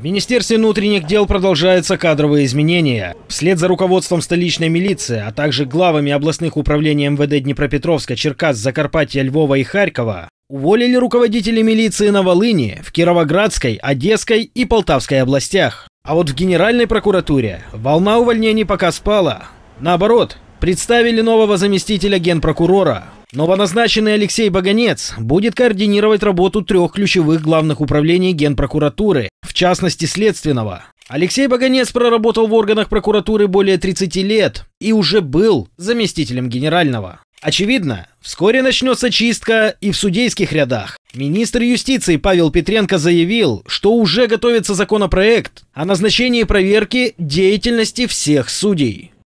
В Министерстве внутренних дел продолжаются кадровые изменения. Вслед за руководством столичной милиции, а также главами областных управлений МВД Днепропетровска, Черкас, Закарпатья, Львова и Харькова, уволили руководителей милиции на Волыни, в Кировоградской, Одесской и Полтавской областях. А вот в Генеральной прокуратуре волна увольнений пока спала. Наоборот, представили нового заместителя генпрокурора, Новоназначенный Алексей Баганец будет координировать работу трех ключевых главных управлений Генпрокуратуры, в частности следственного. Алексей Баганец проработал в органах прокуратуры более 30 лет и уже был заместителем генерального. Очевидно, вскоре начнется чистка и в судейских рядах. Министр юстиции Павел Петренко заявил, что уже готовится законопроект о назначении проверки деятельности всех судей.